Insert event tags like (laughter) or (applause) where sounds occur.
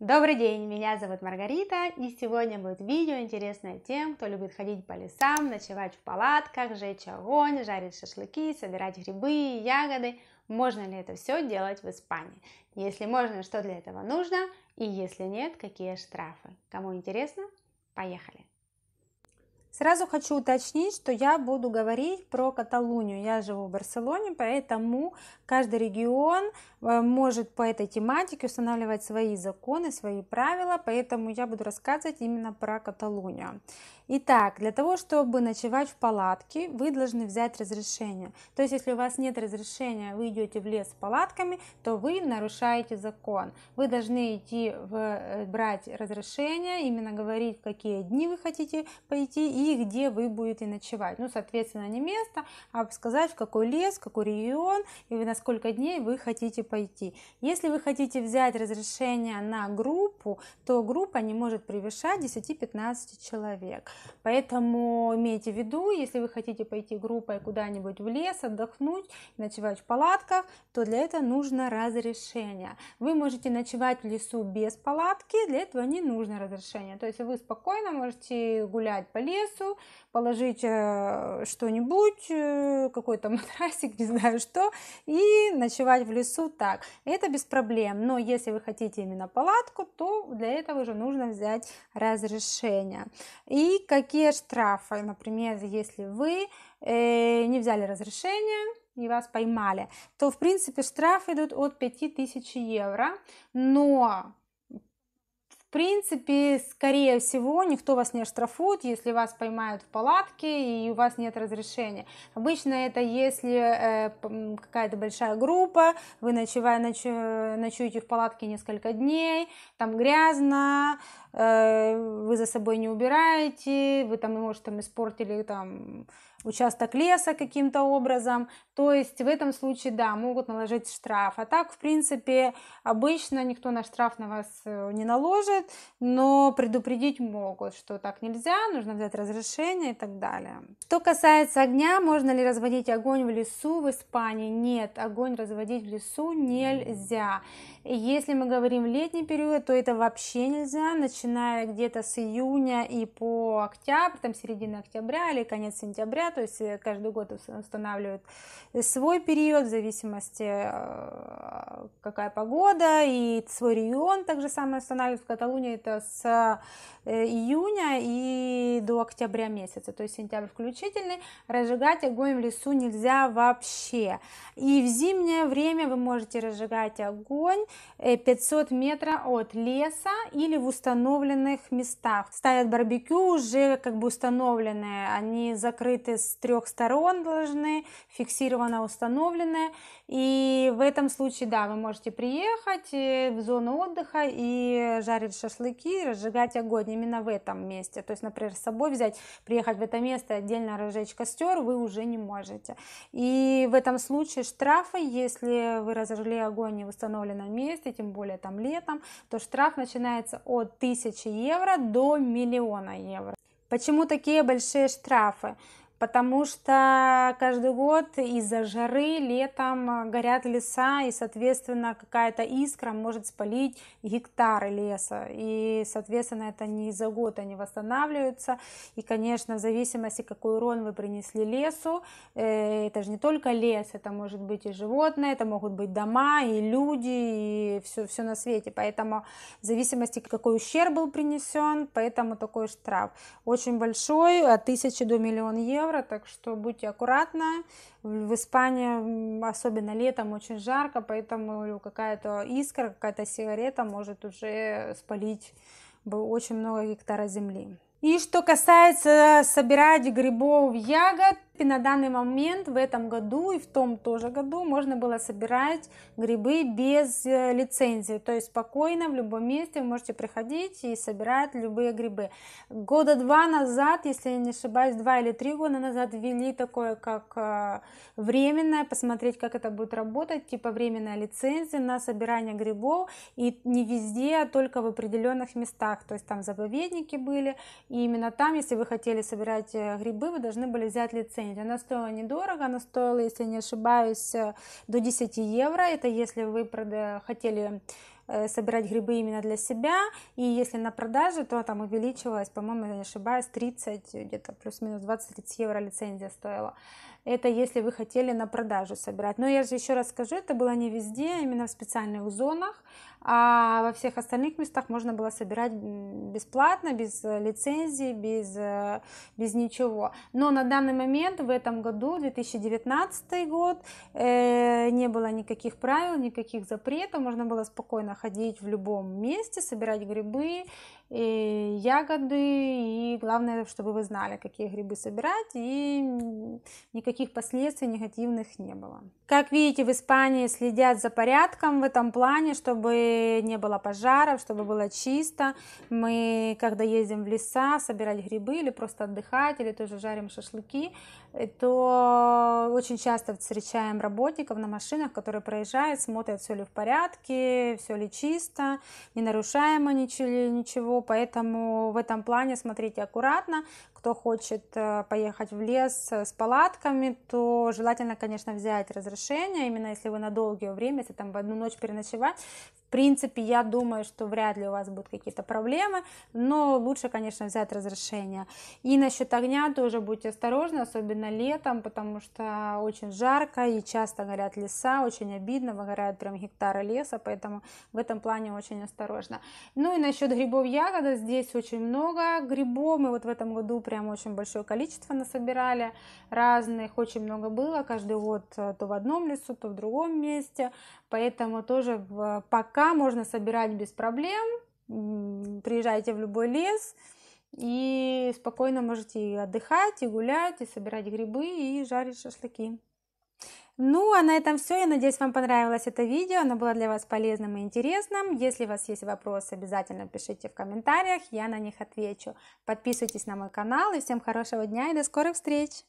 Добрый день, меня зовут Маргарита, и сегодня будет видео интересное тем, кто любит ходить по лесам, ночевать в палатках, жечь огонь, жарить шашлыки, собирать грибы и ягоды. Можно ли это все делать в Испании? Если можно, что для этого нужно? И если нет, какие штрафы? Кому интересно? Поехали! Сразу хочу уточнить, что я буду говорить про Каталунию. Я живу в Барселоне, поэтому каждый регион э, может по этой тематике устанавливать свои законы, свои правила, поэтому я буду рассказывать именно про Каталунию. Итак, для того, чтобы ночевать в палатке, вы должны взять разрешение. То есть, если у вас нет разрешения, вы идете в лес с палатками, то вы нарушаете закон. Вы должны идти в, э, брать разрешение, именно говорить, в какие дни вы хотите пойти и где вы будете ночевать. Ну, соответственно, не место, а сказать, в какой лес, какой регион и на сколько дней вы хотите пойти. Если вы хотите взять разрешение на группу, то группа не может превышать 10-15 человек. Поэтому имейте в виду, если вы хотите пойти группой куда-нибудь в лес, отдохнуть, ночевать в палатках, то для этого нужно разрешение. Вы можете ночевать в лесу без палатки, для этого не нужно разрешение. То есть вы спокойно можете гулять по лесу, матрасу, положить э, что-нибудь, э, какой-то (laughs) матрасик, не знаю что, и ночевать в лесу так. Это без проблем, но если вы хотите именно палатку, то для этого уже нужно взять разрешение. И какие штрафы, например, если вы э, не взяли разрешение, и вас поймали, то, в принципе, штрафы идут от 5000 евро, но принципе, скорее всего, никто вас не оштрафует, если вас поймают в палатке и у вас нет разрешения. Обычно это если э, какая-то большая группа, вы ночевая, ночу, ночуете в палатке несколько дней, там грязно, э, вы за собой не убираете, вы там, может, там испортили там участок леса каким-то образом. То есть в этом случае, да, могут наложить штраф. А так, в принципе, обычно никто на штраф на вас э, не наложит, но предупредить могут, что так нельзя, нужно взять разрешение и так далее. Что касается огня, можно ли разводить огонь в лесу в Испании? Нет, огонь разводить в лесу нельзя. Если мы говорим в летний период, то это вообще нельзя, начиная где-то с июня и по октябрь, там середина октября или конец сентября, то есть э, каждый год устанавливают свой период в зависимости э, какая погода, и свой регион также самое устанавливают. В Каталунии это с э, июня и до октября месяца, то есть сентябрь включительный. Разжигать огонь в лесу нельзя вообще. И в зимнее время вы можете разжигать огонь 500 метров от леса или в установленных местах. Ставят барбекю уже как бы установленные, они закрыты с трех сторон должны, фиксированно установлены. И в этом случае, да, вы можете приехать э, в зону отдыха и жарить шашлыки, разжигать огонь именно в этом месте. То есть, например, с собой взять, приехать в это место, отдельно разжечь костер, вы уже не можете. И в этом случае штрафы, если вы разожгли огонь не в установленном месте, тем более там летом, то штраф начинается от 1000 евро до миллиона евро. Почему такие большие штрафы? потому что каждый год из-за жары летом э, горят леса, и, соответственно, какая-то искра может спалить гектары леса, и, соответственно, это не за год они восстанавливаются, и, конечно, в зависимости, какой урон вы принесли лесу, э, это же не только лес, это может быть и животные, это могут быть дома, и люди, и все, все на свете, поэтому в зависимости, какой ущерб был принесен, поэтому такой штраф очень большой, от тысячи до миллиона евро, евро, так что будьте аккуратны. В Испании, особенно летом, очень жарко, поэтому какая-то искра, какая-то сигарета может уже спалить очень много гектара земли. И что касается собирать грибов, ягод, и на данный момент в этом году и в том тоже году можно было собирать грибы без э, лицензии. То есть спокойно в любом месте вы можете приходить и собирать любые грибы. Года два назад, если я не ошибаюсь, два или три года назад ввели такое как э, временное, посмотреть как это будет работать, типа временная лицензия на собирание грибов. И не везде, а только в определенных местах. То есть там заповедники были. И именно там, если вы хотели собирать э, грибы, вы должны были взять лицензию оценить. Она стоила недорого, она стоила, если не ошибаюсь, э, до 10 евро. Это если вы хотели э, собирать грибы именно для себя, и если на продаже, то там увеличилась, по-моему, я не ошибаюсь, 30, где-то плюс-минус 20-30 евро лицензия стоила. Это если вы хотели на продажу собирать. Но я же еще раз скажу, это было не везде, а именно в специальных зонах. А во всех остальных местах можно было собирать бесплатно, без э, лицензии, без, э, без ничего. Но на данный момент, в этом году, 2019 год, э, не было никаких правил, никаких запретов. Можно было спокойно ходить в любом месте, собирать грибы, и ягоды. И главное, чтобы вы знали, какие грибы собирать. И никаких никаких последствий негативных не было. Как видите, в Испании следят за порядком в этом плане, чтобы не было пожаров, чтобы было чисто. Мы, когда ездим в леса собирать грибы или просто отдыхать, или тоже жарим шашлыки, то очень часто встречаем работников на машинах, которые проезжают, смотрят, все ли в порядке, все ли чисто, не нарушаемо ничего. Поэтому в этом плане смотрите аккуратно, кто хочет э, поехать в лес э, с палатками, регионами, то желательно, конечно, взять разрешение, именно если вы на долгое время, если там в одну ночь переночевать, принципе, я думаю, что вряд ли у вас будут какие-то проблемы, но лучше, конечно, взять разрешение. И насчет огня тоже будьте осторожны, особенно летом, потому что очень жарко и часто горят леса, очень обидно, выгорают прям гектары леса, поэтому в этом плане очень осторожно. Ну и насчет грибов ягода, здесь очень много грибов, мы вот в этом году прям очень большое количество насобирали, разных, очень много было, каждый год э, то в одном лесу, то в другом месте, поэтому тоже пока можно собирать без проблем, приезжайте в любой лес, и спокойно можете и отдыхать, и гулять, и собирать грибы, и жарить шашлыки. Ну, а на этом все. Я надеюсь, вам понравилось это видео. Оно было для вас полезным и интересным. Если у вас есть вопросы, обязательно пишите в комментариях, я на них отвечу. Подписывайтесь на мой канал, и всем хорошего дня, и до скорых встреч!